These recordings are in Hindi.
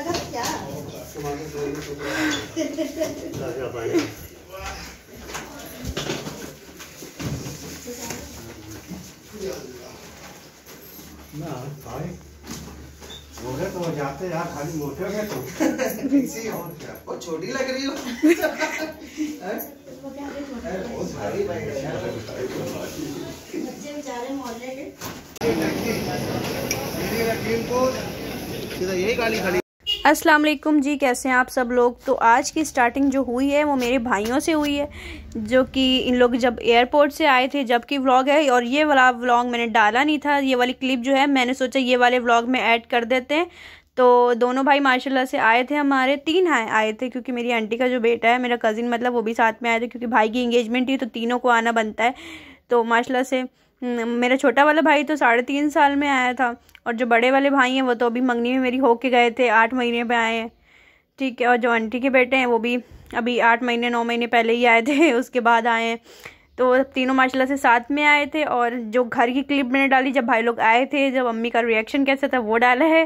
ना तो जाते यार खाली मोटे तो किसी और क्या छोटी लग रही हो बच्चे बेचारे मोहल्ले के यही गाली खड़ी अस्सलाम वालेकुम जी कैसे हैं आप सब लोग तो आज की स्टार्टिंग जो हुई है वो मेरे भाइयों से हुई है जो कि इन लोग जब एयरपोर्ट से आए थे जबकि व्लॉग है और ये वाला व्लॉग मैंने डाला नहीं था ये वाली क्लिप जो है मैंने सोचा ये वाले व्लॉग में ऐड कर देते हैं तो दोनों भाई माशाल्लाह से आए थे हमारे तीन आए आए थे क्योंकि मेरी आंटी का जो बेटा है मेरा कज़िन मतलब वो भी साथ में आए थे क्योंकि भाई की इंगेजमेंट थी तो तीनों को आना बनता है तो माशाला से मेरा छोटा वाला भाई तो साढ़े तीन साल में आया था और जो बड़े वाले भाई हैं वो तो अभी मंगनी में मेरी होके गए थे आठ महीने पे आए हैं ठीक है और जो आंटी के बेटे हैं वो भी अभी आठ महीने नौ महीने पहले ही आए थे उसके बाद आए हैं तो तीनों माशाल्लाह से साथ में आए थे और जो घर की क्लिप मैंने डाली जब भाई लोग आए थे जब अम्मी का रिएक्शन कैसा था वो डाला है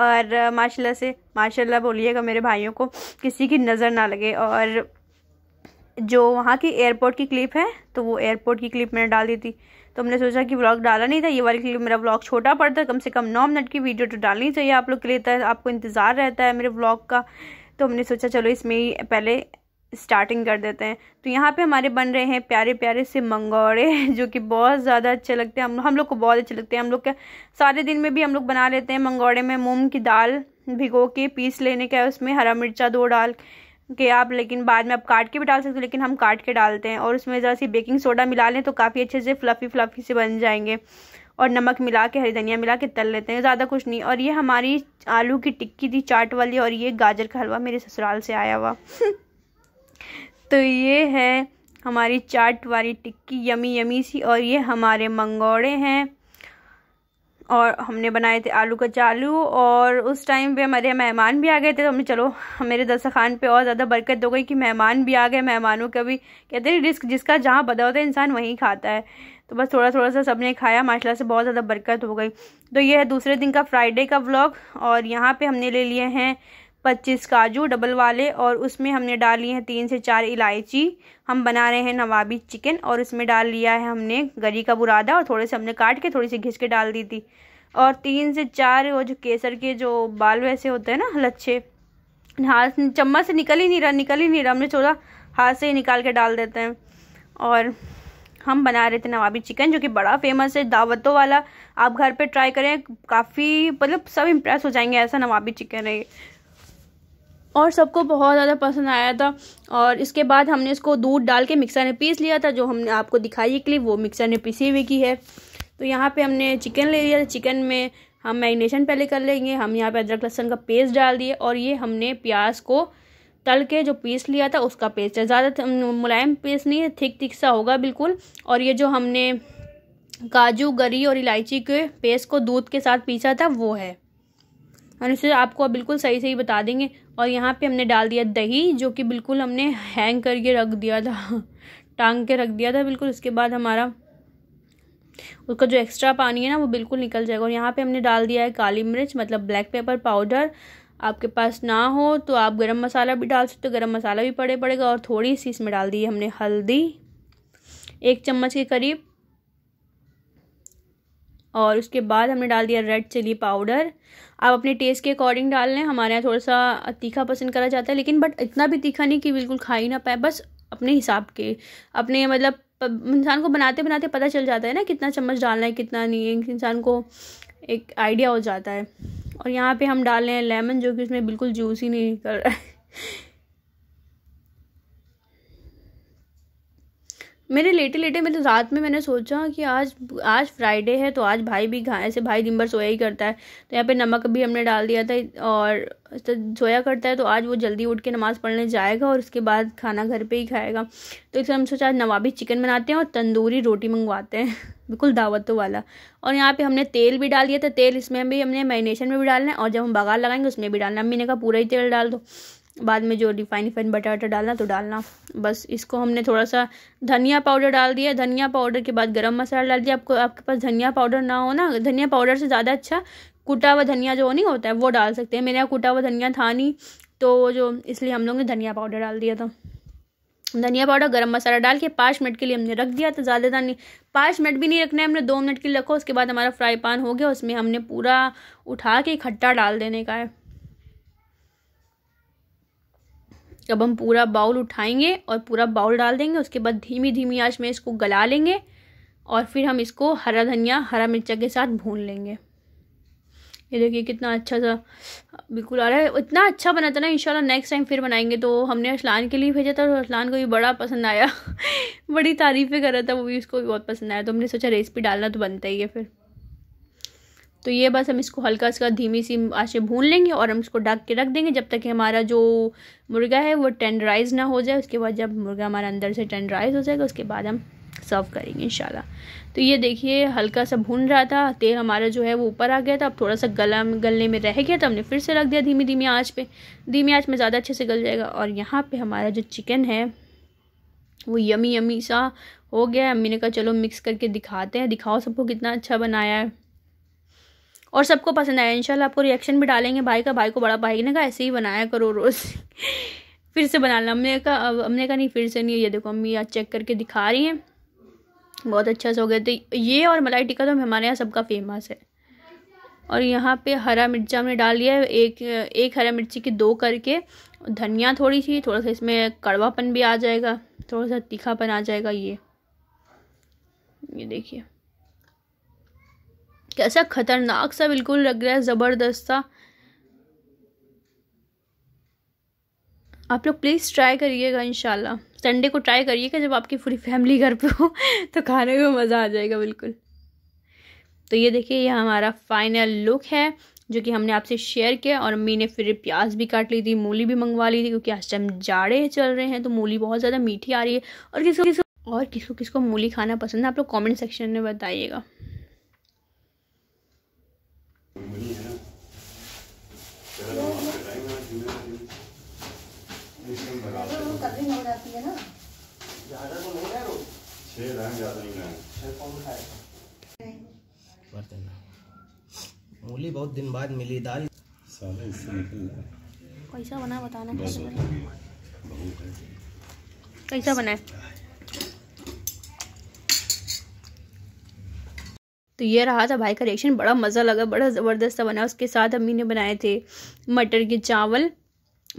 और माशाल्लाह से माशाल्लाह बोलिएगा मेरे भाइयों को किसी की नज़र ना लगे और जो वहाँ की एयरपोर्ट की क्लिप है तो वो एयरपोर्ट की क्लिप मैंने डाल दी थी तो हमने सोचा कि ब्लॉग डाला नहीं था ये वाले के लिए मेरा ब्लॉग छोटा पड़ता है कम से कम नौ मिनट की वीडियो तो डालनी चाहिए आप लोग के लिए आपको इंतज़ार रहता है मेरे ब्लॉग का तो हमने सोचा चलो इसमें ही पहले स्टार्टिंग कर देते हैं तो यहाँ पे हमारे बन रहे हैं प्यारे प्यारे से मंगोड़े जो कि बहुत ज़्यादा अच्छे लगते हैं हम हम लोग को बहुत अच्छे लगते हैं हम लोग के सारे दिन में भी हम लोग बना लेते हैं मंगौड़े में मूंग की दाल भिगो के पीस लेने का है उसमें हरा मिर्चा दो डाल कि आप लेकिन बाद में आप काट के भी डाल सकते हो लेकिन हम काट के डालते हैं और उसमें ज़रा सी बेकिंग सोडा मिला लें तो काफ़ी अच्छे से फ्लफ़ी फ्लफ़ी से बन जाएंगे और नमक मिला के हरी धनिया मिला के तल लेते हैं ज़्यादा कुछ नहीं और ये हमारी आलू की टिक्की थी चाट वाली और ये गाजर का हलवा मेरे ससुराल से आया हुआ तो ये है हमारी चाट वाली टिक्की यमी यमी सी और ये हमारे मंगोड़े हैं और हमने बनाए थे आलू का चालू और उस टाइम पे हमारे मेहमान भी आ गए थे तो हमने चलो मेरे ख़ान पे और ज़्यादा बरकत हो गई कि मेहमान भी आ गए मेहमानों का भी कहते हैं रिस्क जिसका जहाँ बदा होता है इंसान वहीं खाता है तो बस थोड़ा थोड़ा सा सबने खाया माशाल्लाह से बहुत ज़्यादा बरकत हो गई तो ये है दूसरे दिन का फ्राइडे का व्लॉग और यहाँ पर हमने ले लिए हैं पच्चीस काजू डबल वाले और उसमें हमने डाल लिए हैं तीन से चार इलायची हम बना रहे हैं नवाबी चिकन और इसमें डाल लिया है हमने गरी का बुरादा और थोड़े से हमने काट के थोड़ी सी घिस के डाल दी थी और तीन से चार वो जो केसर के जो बाल वैसे होते हैं ना लच्छे हाथ चम्मच से निकल ही नहीं रहा निकल ही नहीं रहा हमने छोड़ा हाथ से ही निकाल के डाल देते हैं और हम बना रहे थे नवाबी चिकन जो कि बड़ा फेमस है दावतों वाला आप घर पे ट्राई करें काफ़ी मतलब सब इम्प्रेस हो जाएंगे ऐसा नवाबी चिकन है और सबको बहुत ज़्यादा पसंद आया था और इसके बाद हमने इसको दूध डाल के मिक्सर में पीस लिया था जो हमने आपको दिखाई के लिए वो मिक्सर में पीसी हुई की है तो यहाँ पे हमने चिकन ले लिया था चिकन में हम मैरिनेशन पहले कर लेंगे हम यहाँ पे अदरक लहसन का पेस्ट डाल दिए और ये हमने प्याज को तल के जो पीस लिया था उसका पेस्ट है ज़्यादा मुलायम पेस्ट नहीं है थिक थिक सा होगा बिल्कुल और ये जो हमने काजू गरी और इलायची के पेस्ट को दूध के साथ पीसा था वो है और इसे आपको बिल्कुल सही सही बता देंगे और यहाँ पे हमने डाल दिया दही जो कि बिल्कुल हमने हैंग करके रख दिया था टांग के रख दिया था बिल्कुल उसके बाद हमारा उसका जो एक्स्ट्रा पानी है ना वो बिल्कुल निकल जाएगा और यहाँ पे हमने डाल दिया है काली मिर्च मतलब ब्लैक पेपर पाउडर आपके पास ना हो तो आप गरम मसाला भी डाल सकते हो गरम मसाला भी पड़े पड़ेगा और थोड़ी सी इसमें डाल दी हमने हल्दी एक चम्मच के करीब और उसके बाद हमने डाल दिया रेड चिली पाउडर आप अपने टेस्ट के अकॉर्डिंग डाल लें हमारे यहाँ थोड़ा सा तीखा पसंद करा जाता है लेकिन बट इतना भी तीखा नहीं कि बिल्कुल खा ही ना पाए बस अपने हिसाब के अपने मतलब इंसान को बनाते बनाते पता चल जाता है ना कितना चम्मच डालना है कितना नहीं है इंसान को एक आइडिया हो जाता है और यहाँ पे हम डाल रहे हैं लेमन जो कि उसमें बिल्कुल जूस ही नहीं कर रहा है मेरे लेटे लेटे मतलब रात में मैंने सोचा कि आज आज फ्राइडे है तो आज भाई भी खाए ऐसे भाई दिन भर सोया ही करता है तो यहाँ पे नमक भी हमने डाल दिया था और तो सोया करता है तो आज वो जल्दी उठ के नमाज़ पढ़ने जाएगा और उसके बाद खाना घर पे ही खाएगा तो इसलिए हम सोचा आज नवाबी चिकन बनाते हैं और तंदूरी रोटी मंगवाते हैं बिल्कुल दावतों वाला और यहाँ पे हमने तेल भी डाल दिया था तेल इसमें भी हमने मैरिनेशन में भी डालना है और जब हम बघार लगाएंगे उसमें भी डालना मम्मी ने कहा पूरा ही तेल डाल दो बाद में जो रिफाइन रिफाइन बटर वटर डालना तो डालना बस इसको हमने थोड़ा सा धनिया पाउडर डाल दिया धनिया पाउडर के बाद गरम मसाला डाल दिया आपको आपके पास धनिया पाउडर ना हो ना धनिया पाउडर से ज़्यादा अच्छा कुटा हुआ धनिया जो नहीं होता है वो डाल सकते हैं मेरे यहाँ कुटा हुआ धनिया था नहीं तो जो इसलिए हम लोग ने धनिया पाउडर डाल दिया था धनिया पाउडर गरम मसाला डाल के पाँच मिनट के लिए हमने रख दिया था ज़्यादा नहीं पाँच मिनट भी नहीं रखना है हमने दो मिनट के लिए रखो उसके बाद हमारा फ्राई पान हो गया उसमें हमने पूरा उठा के खट्टा डाल देने का है अब हम पूरा बाउल उठाएंगे और पूरा बाउल डाल देंगे उसके बाद धीमी धीमी आंच में इसको गला लेंगे और फिर हम इसको हरा धनिया हरा मिर्चा के साथ भून लेंगे ये देखिए कितना अच्छा सा बिल्कुल आ रहा है इतना अच्छा बना था ना इंशाल्लाह नेक्स्ट टाइम फिर बनाएंगे तो हमने असलान के लिए भेजा था और असलान को भी बड़ा पसंद आया बड़ी तारीफ़ें कर रहा था वो भी उसको भी बहुत पसंद आया तो हमने सोचा रेसिपी डालना तो बनता ही है फिर तो ये बस हम इसको हल्का सा धीमी सी आँचें भून लेंगे और हम इसको ढक के रख देंगे जब तक हमारा जो मुर्गा है वो टेंडराइज ना हो जाए उसके बाद जब मुर्गा हमारा अंदर से टेंडराइज हो जाएगा उसके बाद हम सर्व करेंगे इंशाल्लाह तो ये देखिए हल्का सा भून रहा था तेल हमारा जो है वो ऊपर आ गया था अब थोड़ा सा गला गलने में रह गया तो हमने फिर से रख दिया धीमी धीमी आँच पे धीमी आँच में ज़्यादा अच्छे से गल जाएगा और यहाँ पर हमारा जो चिकन है वो यमी यमी सा हो गया अम्मी ने कहा चलो मिक्स करके दिखाते हैं दिखाओ सबको कितना अच्छा बनाया है और सबको पसंद आया इंशाल्लाह आपको रिएक्शन भी डालेंगे भाई का भाई को बड़ा भाई ने कहा ऐसे ही बनाया करो रोज़ फिर से बना ला हमने कहा हमने कहा नहीं फिर से नहीं ये देखो अम्मी आज चेक करके दिखा रही हैं बहुत अच्छा से हो गया तो ये और मलाई टिक्का तो हमारे यहाँ सबका फेमस है और यहाँ पे हरा मिर्चा हमने डाल लिया है एक एक हरा मिर्ची की दो करके धनिया थोड़ी सी थोड़ा सा इसमें कड़वापन भी आ जाएगा थोड़ा सा तीखापन आ जाएगा ये ये देखिए कैसा खतरनाक सा बिल्कुल लग रहा है ज़बरदस्त सा आप लोग प्लीज़ ट्राई करिएगा इन संडे को ट्राई करिएगा जब आपकी पूरी फैमिली घर पे हो तो खाने में मज़ा आ जाएगा बिल्कुल तो ये देखिए ये हमारा फाइनल लुक है जो कि हमने आपसे शेयर किया और अम्मी ने फिर प्याज भी काट ली थी मूली भी मंगवा ली थी क्योंकि आज टाइम तो जाड़े चल रहे हैं तो मूली बहुत ज़्यादा मीठी आ रही है और किसको किसको और किसको किसको मूली खाना पसंद है आप लोग कमेंट सेक्शन में बताइएगा खाना तो नहीं ना मूली बहुत दिन बाद मिली दाल साले इससे निकल कैसा बना बताना कैसा बना तो ये रहा था भाई का रिएक्शन बड़ा मज़ा लगा बड़ा ज़बरदस्त बना उसके साथ अम्मी ने बनाए थे मटर के चावल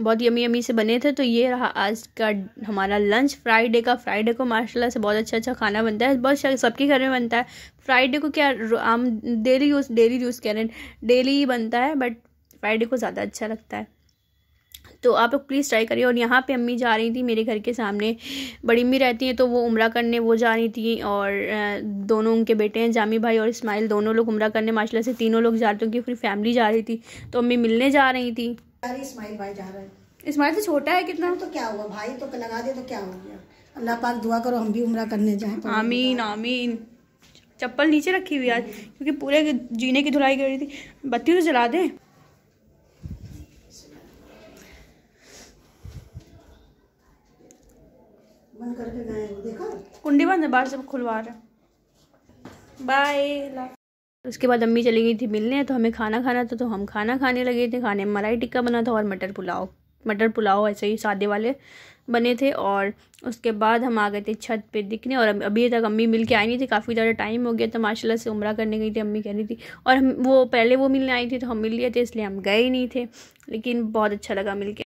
बहुत यमी यमी से बने थे तो ये रहा आज का हमारा लंच फ्राइडे का फ्राइडे को माशाल्लाह से बहुत अच्छा अच्छा खाना बनता है बहुत सबके घर में बनता है फ्राइडे को क्या आम डेली यूज़ डेली यूज़ कह रहे हैं डेली ही बनता है बट फ्राइडे को ज़्यादा अच्छा लगता है तो आप लोग प्लीज़ ट्राई करिए और यहाँ पे अम्मी जा रही थी मेरे घर के सामने बड़ी अम्मी रहती हैं तो वो उम्र करने वो जा रही थी और दोनों उनके बेटे हैं जामी भाई और इस्माइल दोनों लोग उम्र करने माशाल्लाह से तीनों लोग जा रहे थे उनकी पूरी फैमिली जा रही थी तो अम्मी मिलने जा रही थी अरे इस्माइल भाई जा रहा है इस्माइल तो छोटा है कितना तो क्या हुआ भाई तो लगा दे तो क्या हो गया अल्लाह पाक दुआ करो हम भी उम्र करने जाए तो आमीन आमीन चप्पल नीचे रखी हुई आज क्योंकि पूरे जीने की धुलाई कर रही थी बत्ती तो जला दें कुंडी बंद है बाहर से खुलवा रहे बाय उसके बाद अम्मी चली गई थी मिलने तो हमें खाना खाना था तो हम खाना खाने लगे थे खाने में मलाई टिक्का बना था और मटर पुलाव मटर पुलाव ऐसे ही सादे वाले बने थे और उसके बाद हम आ गए थे छत पे दिखने और अभी तक अम्मी मिल के आई नहीं थी काफ़ी ज़्यादा टाइम हो गया था माशाल्लाह से उम्र करने गई थी अम्मी कह रही थी और हम वो पहले वो मिलने आई थी तो हम मिल लिए थे इसलिए हम गए नहीं थे लेकिन बहुत अच्छा लगा मिल के